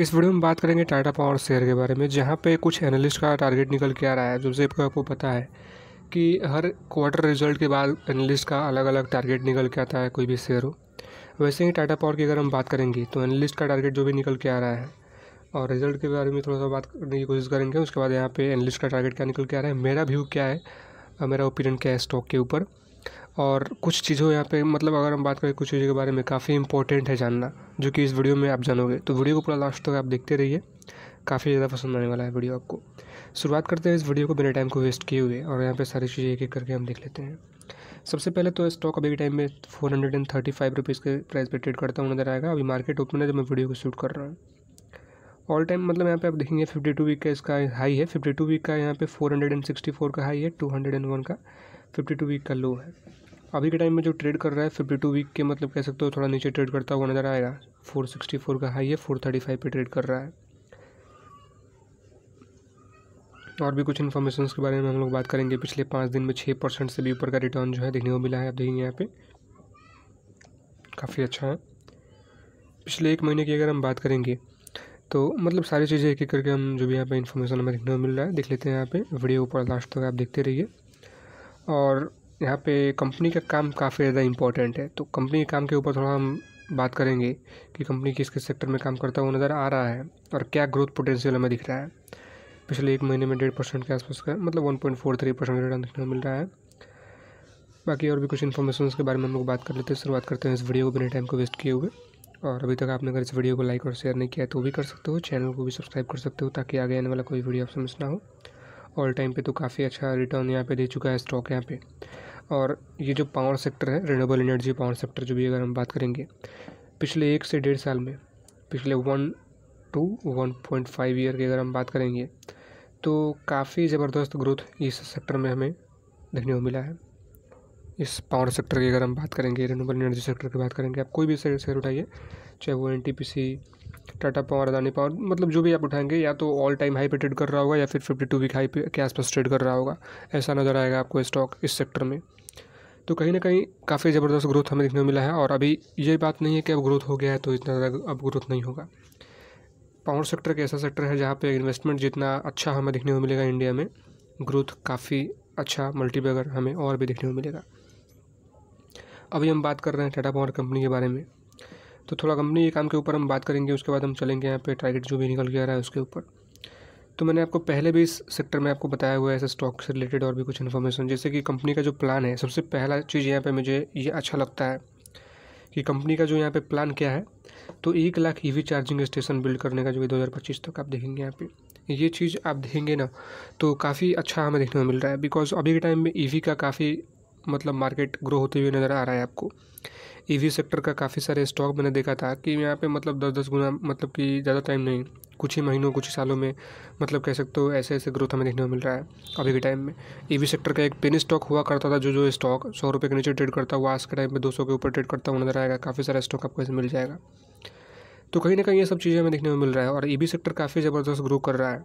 इस वीडियो में बात करेंगे टाटा पावर शेयर के बारे में जहाँ पे कुछ एनालिस्ट का टारगेट निकल के आ रहा है से आपको पता है कि हर क्वार्टर रिजल्ट के बाद एनालिस्ट का अलग अलग टारगेट निकल के आता है कोई भी शेयर हो वैसे ही टाटा पावर की अगर हम बात करेंगे तो एनालिस्ट का टारगेट जो भी निकल के आ रहा है और रिजल्ट के बारे में थोड़ा सा बात करने की कोशिश करेंगे उसके बाद यहाँ पे एनालिस्ट का टारगेट क्या निकल के आ रहा है मेरा व्यू क्या है मेरा ओपिनियन क्या है स्टॉक के ऊपर और कुछ चीज़ों यहाँ पे मतलब अगर हम बात करें कुछ चीज़ों के बारे में काफ़ी इंपॉर्टेंट है जानना जो कि इस वीडियो में आप जानोगे तो वीडियो को पूरा लास्ट तक आप देखते रहिए काफ़ी ज़्यादा पसंद आने वाला है वीडियो आपको शुरुआत करते हैं इस वीडियो को बिना टाइम को वेस्ट किए हुए और यहाँ पर सारी चीज़ें एक एक करके हम देख लेते हैं सबसे पहले तो स्टॉक अभी के टाइम में four hundred and thirty five rupees के प्राइस पर ट्रेड करता हुआ नजर आएगा अभी मार्केट ओपन है जब मैं वीडियो को शूट कर रहा हूँ ऑल टाइम मतलब यहाँ पे आप देखेंगे फिफ्टी टू वीक का इसका हाई है फिफ्टी टू वीक का यहाँ पे four hundred and sixty four का हाई है टू हंड्रेड एंड वन का फिफ्टी टू वीक का लो है अभी के टाइम में जो ट्रेड कर रहा है फिफ्टी टू वीक के मतलब कह सकते हो थोड़ा नीचे ट्रेड करता हुआ नज़र आएगा फोर सिक्सटी फोर का हाई है फोर थर्टी फाइव पर ट्रेड कर रहा है और भी कुछ इन्फॉर्मेशन के बारे में हम लोग बात करेंगे पिछले पाँच दिन में छः परसेंट से भी ऊपर का रिटर्न जो है देखने को मिला है आप देखेंगे यहाँ पे काफ़ी अच्छा है पिछले एक महीने की अगर हम बात करेंगे तो मतलब सारी चीज़ें एक एक करके हम जो भी यहाँ पे इन्फॉर्मेशन हमें देखने को मिल रहा है देख लेते हैं यहाँ पे वीडियो ऊपर लास्ट तक आप देखते रहिए और यहाँ पे कंपनी का काम काफ़ी ज़्यादा इंपॉर्टेंट है तो कंपनी के काम के ऊपर थोड़ा हम बात करेंगे कि कंपनी किस किस सेक्टर में काम करता हुआ नज़र आ रहा है और क्या ग्रोथ पोटेंशियल हमें दिख रहा है पिछले एक महीने में डेढ़ परसेंट के आसपास का मतलब one point four three percent return देखने को मिल रहा है बाकी और भी कुछ इन्फॉर्मेशन के बारे में हम लोग बात कर लेते हैं शुरुआत करते हैं इस वीडियो को बिना टाइम को वेस्ट किए हुए और अभी तक आपने अगर इस वीडियो को लाइक और शेयर नहीं किया तो भी कर सकते हो चैनल को भी सब्सक्राइब कर सकते हो ताकि आगे आने वाला कोई वीडियो आपसे मिस ना हो ऑल टाइम पर तो काफ़ी अच्छा रिटर्न यहाँ पे दे चुका है स्टॉक यहाँ पर और ये जो पावर सेक्टर है रिन्यूएबल एनर्जी पावर सेक्टर जो भी अगर हम बात करेंगे पिछले एक से डेढ़ साल में पिछले one two one point five year की अगर हम बात करेंगे तो काफ़ी ज़बरदस्त ग्रोथ इस सेक्टर में हमें देखने को मिला है इस पावर सेक्टर की अगर हम बात करेंगे रिन्यूबल एनर्जी सेक्टर की बात करेंगे आप कोई भी सेक्टर उठाइए चाहे वो N T P C Tata power Adani power मतलब जो भी आप उठाएंगे या तो ऑल टाइम हाई पे ट्रेड कर रहा होगा या फिर फिफ्टी टू वीक हाई पे के आसपास ट्रेड कर रहा होगा ऐसा नज़र आएगा आपको स्टॉक इस सेक्टर में तो कहीं ना कहीं काफ़ी ज़बरदस्त ग्रोथ हमें देखने को मिला है और अभी ये बात नहीं है कि अब ग्रोथ हो गया है तो इतना ज़्यादा अब ग्रोथ नहीं होगा पावर सेक्टर एक ऐसा सेक्टर है जहाँ पे इन्वेस्टमेंट जितना अच्छा हमें देखने को मिलेगा इंडिया में ग्रोथ काफ़ी अच्छा मल्टीपेगर हमें और भी देखने को मिलेगा अभी हम बात कर रहे हैं टाटा पावर कंपनी के बारे में तो थोड़ा कंपनी के काम के ऊपर हम बात करेंगे उसके बाद हम चलेंगे यहाँ पे टारगेट जो भी निकल के आ रहा है उसके ऊपर तो मैंने आपको पहले भी इस सेक्टर में आपको बताया हुआ है ऐसे स्टॉक से रिलेटेड और भी कुछ इन्फॉर्मेशन जैसे कि कंपनी का जो प्लान है सबसे पहला चीज़ यहाँ पर मुझे ये अच्छा लगता है कि कंपनी का जो यहाँ पे प्लान क्या है तो एक lakh EV charging station build करने का जो है दो हज़ार पच्चीस तक आप देखेंगे यहाँ पे ये चीज़ आप देखेंगे ना तो काफ़ी अच्छा हमें देखने को मिल रहा है बिकॉज अभी के टाइम में ईवी e का काफ़ी मतलब मार्केट ग्रो होते हुए नज़र आ रहा है आपको ईवी e सेक्टर का काफ़ी सारे स्टॉक मैंने देखा था कि यहाँ पे मतलब दस दस गुना मतलब कि ज़्यादा टाइम नहीं कुछ ही महीनों कुछ ही सालों में मतलब कह सकते हो ऐसे ऐसे ग्रोथ हमें देखने को मिल रहा है अभी के टाइम में ईवी e सेक्टर का एक पेन स्टॉक हुआ करता था जो जो स्टॉक सौ रुपये के नीचे ट्रेड करता हुआ आज के टाइम में दो सौ के ऊपर ट्रेड करता हुआ नजर आएगा काफ़ी सारा स्टॉक आपको ऐसे मिल जाएगा तो कहीं ना कहीं ये सब चीज़ें हमें देखने को मिल रहा है और ई e सेक्टर काफ़ी ज़बरदस्त ग्रो कर रहा है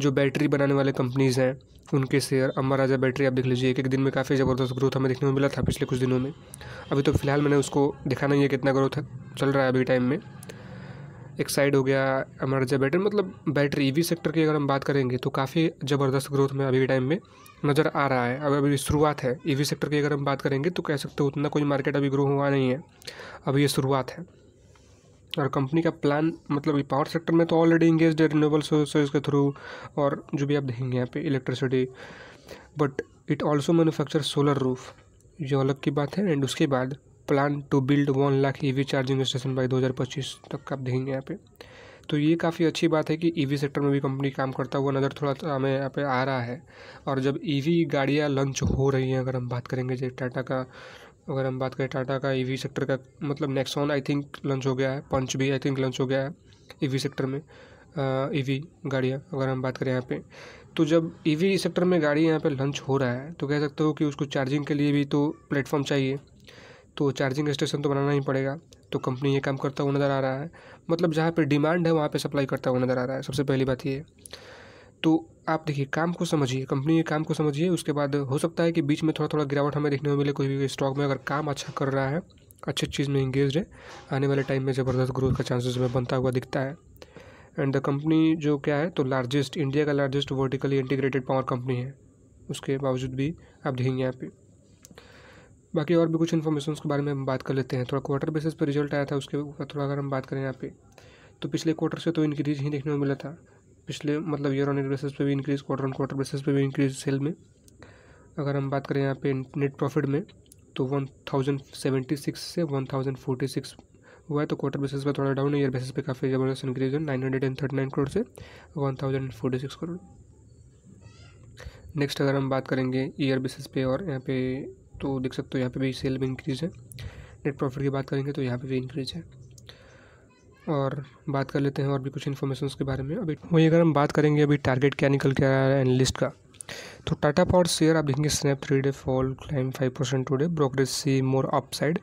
जो बैटरी बनाने वाले कंपनीज़ हैं उनके शेयर अमर राजा बैटरी आप देख लीजिए एक एक दिन में काफ़ी ज़बरदस्त ग्रोथ हमें देखने को मिला था पिछले कुछ दिनों में अभी तो फिलहाल मैंने उसको दिखा नहीं है कितना ग्रोथ चल रहा है अभी टाइम में एक साइड हो गया अमर राजा बैटरी मतलब बैटरी वी सेक्टर की अगर हम बात करेंगे तो काफ़ी ज़बरदस्त ग्रोथ में अभी के टाइम में नज़र आ रहा है अब अभी शुरुआत है वी सेक्टर की अगर हम बात करेंगे तो कह सकते हो उतना कोई मार्केट अभी ग्रो हुआ नहीं है अभी ये शुरुआत है और कंपनी का प्लान मतलब ये पावर सेक्टर में तो ऑलरेडी इंगेज है रिन्यूएबल सोर्सेज के थ्रू और जो भी आप देखेंगे यहाँ पे electricity but it also manufacture solar roof जो अलग की बात है एंड उसके बाद plan to build one lakh E charging station by दो तक आप देखेंगे यहाँ पे तो ये काफ़ी अच्छी बात है कि ईवी e सेक्टर में भी कंपनी काम करता हुआ नज़र थोड़ा हमें यहाँ पे आ रहा है और जब ईवी e गाड़ियाँ लॉन्च हो रही हैं अगर हम बात करेंगे जैसे टाटा का अगर हम बात करें टाटा का ईवी e सेक्टर का मतलब नेक्सॉन आई थिंक लॉन्च हो गया है पंच भी आई थिंक लॉन्च हो गया है ईवी e सेक्टर में ईवी e गाड़ियाँ अगर हम बात करें यहाँ पे तो जब ईवी सेक्टर में गाड़ी यहाँ पे लॉन्च हो रहा है तो कह सकते हो कि उसको चार्जिंग के लिए भी तो प्लेटफॉर्म चाहिए तो चार्जिंग स्टेशन तो बनाना ही पड़ेगा तो कंपनी ये काम करता हुआ नज़र आ रहा है मतलब जहाँ पर डिमांड है वहाँ पर सप्लाई करता हुआ नज़र आ रहा है सबसे पहली बात ये तो आप देखिए काम को समझिए कंपनी के काम को समझिए उसके बाद हो सकता है कि बीच में थोड़ा थोड़ा गिरावट हमें देखने को मिले कोई भी स्टॉक में अगर काम अच्छा कर रहा है अच्छी चीज़ में इंगेज है आने वाले टाइम में ज़बरदस्त ग्रोथ का चांसेस में बनता हुआ दिखता है एंड द कंपनी जो क्या है तो लार्जेस्ट इंडिया का largest vertically integrated power company है उसके बावजूद भी आप देखेंगे यहाँ पे बाकी और भी कुछ इन्फॉर्मेशन के बारे में हम बात कर लेते हैं थोड़ा क्वार्टर बेसिस पर रिजल्ट आया था उसके थोड़ा अगर हम बात करें यहाँ पे तो पिछले क्वार्टर से तो इनक्रीज ही देखने को मिला था पिछले मतलब ईयर ऑन ईयर बेसिस पे भी increase quarter on quarter basis पे भी इंक्रीज सेल में अगर हम बात करें यहाँ पे नेट प्रॉफिट में तो वन थाउजेंड सेवेंटी सिक्स से वन थाउजेंड फोर्टी सिक्स हुआ है तो क्वार्टर बेसिस पे थोड़ा डाउन है ईयर बेसिस पे काफ़ी ज़बरदस्त इंक्रीज है nine hundred and thirty nine crore से one thousand forty six crore next अगर हम बात करेंगे ईयर बेसिस पे और यहाँ पे तो देख सकते हो यहाँ पे भी सेल में इंक्रीज़ है नेट प्रॉफिट की बात करेंगे तो यहाँ पे भी इंक्रीज़ है और बात कर लेते हैं और भी कुछ इन्फॉर्मेशन के बारे में अभी वही अगर हम बात करेंगे अभी टारगेट क्या निकल के आया है एनलिस्ट का तो टाटा पावर शेयर आप देखेंगे snap three day fall climb five percent today brokerage see more upside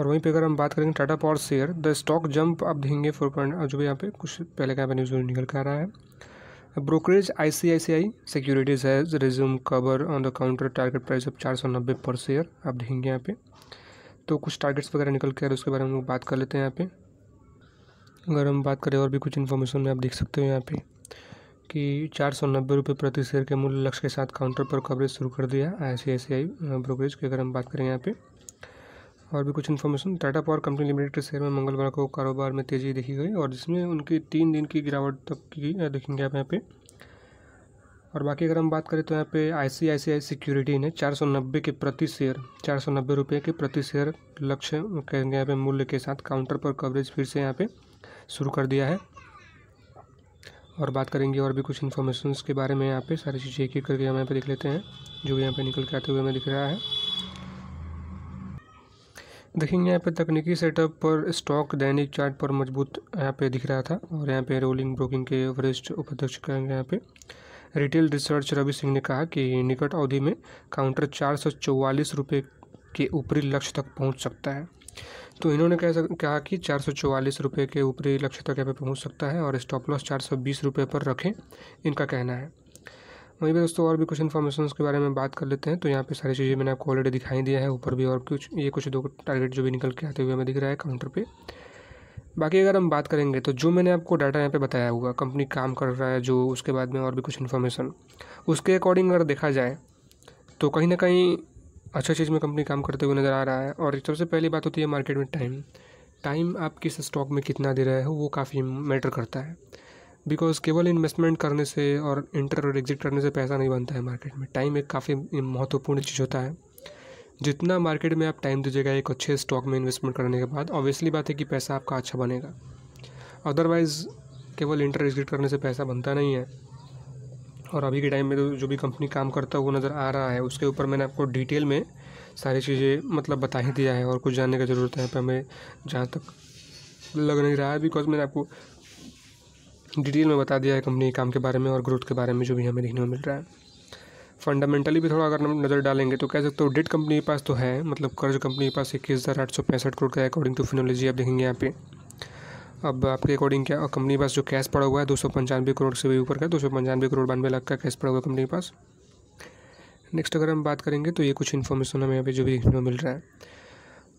और वहीं पे अगर हम बात करेंगे Tata power share the stock jump आप देखेंगे फोर पॉइंट जो भी यहाँ पे कुछ पहले का यहाँ पे न्यूज़ निकल कर आ रहा है brokerage I C I C I securities has resume cover on the counter target price of चार सौ नब्बे पर शेयर आप देखेंगे यहाँ पे तो कुछ टारगेट्स वगैरह निकल के आ रहे हैं उसके बारे में हम लोग बात कर लेते हैं यहाँ पे अगर हम बात करें और भी कुछ इन्फॉर्मेशन में आप देख सकते हो यहाँ पे कि चार सौ नब्बे रुपये प्रति शेयर के मूल्य लक्ष्य के साथ काउंटर पर कवरेज शुरू कर दिया आई C I C I brokerage की अगर हम बात करें यहाँ पे और भी कुछ information Tata power company limited के शेयर में मंगलवार को कारोबार में तेज़ी देखी गई और जिसमें उनकी तीन दिन की गिरावट तक की देखेंगे आप यहाँ पे और बाकी अगर हम बात करें तो यहाँ पे आई C I C I security ने चार सौ नब्बे के प्रति शेयर चार सौ नब्बे रुपये के प्रति शेयर लक्ष्य कहेंगे यहाँ पे मूल्य के साथ काउंटर पर कवरेज फिर से यहाँ पे शुरू कर दिया है और बात करेंगे और भी कुछ इन्फॉर्मेशन के बारे में यहाँ पे सारी चीज़ें एक एक करके हम यहाँ पे देख लेते हैं जो भी यहाँ पे निकल के आते हुए हमें दिख रहा है देखेंगे यहाँ पे तकनीकी सेटअप पर स्टॉक दैनिक चार्ट पर मजबूत यहाँ पे दिख रहा था और यहाँ पे रोलिंग ब्रोकिंग के वरिष्ठ उपाध्यक्ष कहेंगे यहाँ पे रिटेल रिसर्च रवि सिंह ने कहा कि निकट अवधि में काउंटर चार सौ चौवालीस रुपये के ऊपरी लक्ष्य तक पहुँच सकता है तो इन्होंने कह सक कहा कि चार सौ चौवालीस रुपये के ऊपरी लक्ष्य तक यहाँ पे पहुँच सकता है और स्टॉप लॉस चार सौ बीस रुपये पर रखें इनका कहना है वहीं पर दोस्तों और भी कुछ इन्फॉर्मेशन के बारे में बात कर लेते हैं तो यहाँ पे सारी चीज़ें मैंने आपको ऑलरेडी दिखाई दिया है ऊपर भी और कुछ ये कुछ दो टारगेट जो भी निकल के आते हुए हमें दिख रहा है काउंटर पर बाकी अगर हम बात करेंगे तो जो मैंने आपको डाटा यहाँ पे बताया हुआ कंपनी काम कर रहा है जो उसके बाद में और भी कुछ इन्फॉर्मेशन उसके अकॉर्डिंग अगर देखा जाए तो कहीं ना कहीं अच्छा चीज़ में कंपनी काम करते हुए नज़र आ रहा है और सबसे पहली बात होती है मार्केट में टाइम टाइम आप किस स्टॉक में कितना दे रहे हो वो काफ़ी मैटर करता है बिकॉज केवल इन्वेस्टमेंट करने से और इंटर और एग्जिट करने से पैसा नहीं बनता है मार्केट में टाइम एक काफ़ी महत्वपूर्ण चीज़ होता है जितना मार्केट में आप टाइम दीजिएगा एक अच्छे स्टॉक में इन्वेस्टमेंट करने के बाद ऑब्वियसली बात है कि पैसा आपका अच्छा बनेगा अदरवाइज़ केवल इंटर एग्जिट करने से पैसा बनता नहीं है और अभी के टाइम में तो जो भी कंपनी काम करता है वो नज़र आ रहा है उसके ऊपर मैंने आपको डिटेल में सारी चीज़ें मतलब बता ही दिया है और कुछ जानने की ज़रूरत है पर हमें जहाँ तक लग नहीं रहा है बिकॉज मैंने आपको डिटेल में बता दिया है कंपनी के काम के बारे में और ग्रोथ के बारे में जो भी हमें देखने को मिल रहा है फंडामेंटली भी थोड़ा अगर नज़र डालेंगे तो कह सकते हो डेट कंपनी के पास तो है मतलब कर्ज कंपनी के पास इक्कीस हज़ार आठ सौ पैंसठ करोड़ का अकॉर्डिंग टू फिनोलॉजी आप देखेंगे यहाँ पे अब आपके अकॉर्डिंग क्या कंपनी के पास जो कैश पड़ा हुआ है दो सौ पंचानवे करोड़ से भी ऊपर का दो सौ पंचानवे करोड़ बानवे लाख का कैश पड़ा हुआ कंपनी के पास नेक्स्ट अगर हम बात करेंगे तो ये कुछ इन्फॉर्मेशन हमें यहाँ पे जो भी देखने को मिल रहा है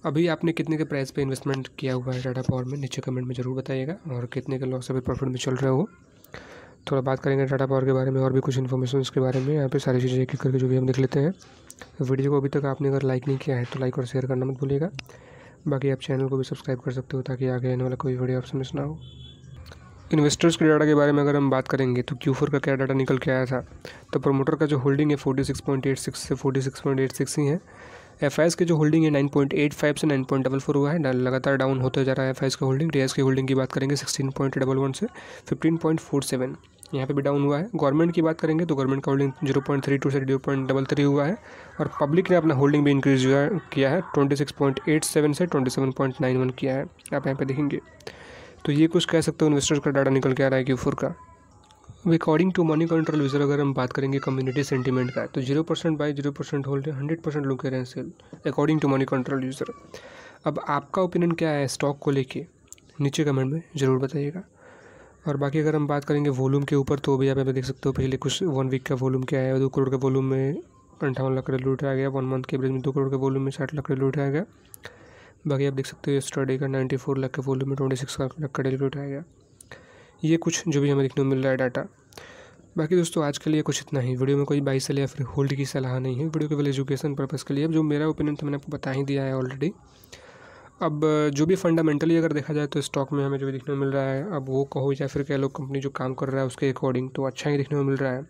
अभी आपने कितने के प्राइस पे इन्वेस्टमेंट किया हुआ है टाटा पावर में नीचे कमेंट में जरूर बताइएगा और कितने के लॉस अभी प्रॉफिट में चल रहे हो थोड़ा बात करेंगे टाटा पावर के बारे में और भी कुछ इन्फॉर्मेशन उसके बारे में यहाँ पे सारी चीज़ें एक करके जो भी हम देख लेते हैं वीडियो को अभी तक आपने अगर लाइक नहीं किया है तो लाइक और शेयर करना मत भूलिएगा बाकी आप चैनल को भी सब्सक्राइब कर सकते हो ताकि आगे आने वाला कोई वीडियो आपसे मिस ना हो इन्वेस्टर्स के डाटा के बारे में अगर हम बात करेंगे तो क्यू का क्या डाटा निकल के आया था तो प्रमोटर का जो होल्डिंग है forty six point eight six से forty six point eight six ही है एफ की जो होल्डिंग है नाइन पॉइंट एट फाइव से नाइन पॉइंट डबल फोर हुआ है लगातार डाउन होते जा रहा है एफ का होल्डिंग डी की होल्डिंग की बात करेंगे सिक्सटीन पॉइंट डबल वन से फिफ्टीन पॉइंट फोर सेवन यहाँ पे भी डाउन हुआ है गवर्नमेंट की बात करेंगे तो गवर्नमेंट का holding zero point three two से जीरो पॉइंट डबल थ्री हुआ है और पब्लिक ने अपना होल्डिंग भी इंक्रीज किया है twenty six point eight seven से twenty seven point nine one किया है आप यहाँ पे देखेंगे तो ये कुछ कह सकते हो इन्वेस्टर्स का डाटा निकल के आ रहा है क्यू फोर का according to money control user अगर हम बात करेंगे कम्युनिटी सेंटीमेंट का तो zero percent buy zero percent hold है हंड्रेड परसेंट लोग रहे हैं sell according to money control user अब आपका ओपिनियन क्या है स्टॉक को लेके नीचे कमेंट में ज़रूर बताइएगा और बाकी अगर हम बात करेंगे वॉल्यूम के ऊपर तो भी यहाँ पे देख सकते हो पिछले कुछ वन वीक का वॉल्यूम क्या है दो करोड़ का वॉल्यूम में अंठावन लाख करोड़ उठाया गया वन मंथ के एवरेज में दो करोड़ के वॉल्यूम में साठ लाख रेल उठाया गया बाकी आप देख सकते हो स्टडी का नाइन्टी फोर लाख के वॉल्यूम में ट्वेंटी सिक्स लाख का डेली उठाया गया ये कुछ जो भी हमें देखने को मिल रहा है डाटा बाकी दोस्तों आज के लिए कुछ इतना ही वीडियो में कोई बाई सेल या फिर होल्ड की सलाह नहीं है वीडियो केवल एजुकेशन पर्पज़ के लिए जो मेरा ओपिनियन था मैंने आपको बता ही दिया है ऑलरेडी अब जो भी फंडामेंटली अगर देखा जाए तो स्टॉक में हमें जो भी देखने को मिल रहा है अब वो कहो या फिर कह लो कंपनी जो काम कर रहा है उसके अकॉर्डिंग तो अच्छा ही देखने को मिल रहा है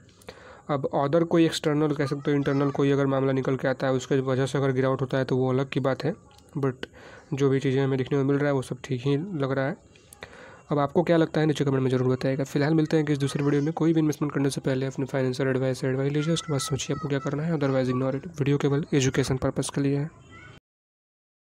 अब अदर कोई एक्सटर्नल कह सकते हो इंटरनल कोई अगर मामला निकल के आता है उसके वजह से अगर गिरावट होता है तो वो अलग की बात है बट जो भी चीज़ें हमें देखने को मिल रहा है वो सब ठीक ही लग रहा है अब आपको क्या लगता है नीचे कमेंट में जरूर बताएगा फिलहाल मिलते हैं कि इस दूसरे वीडियो में कोई भी इन्वेस्टमेंट करने से पहले अपने फाइनेंशियल एडवाइस एडवाइस लीजिए उसके बाद सोचिए आपको क्या करना है अदरवाइज इग्नोर वीडियो केवल एजुकेशन पर्पज़ के लिए है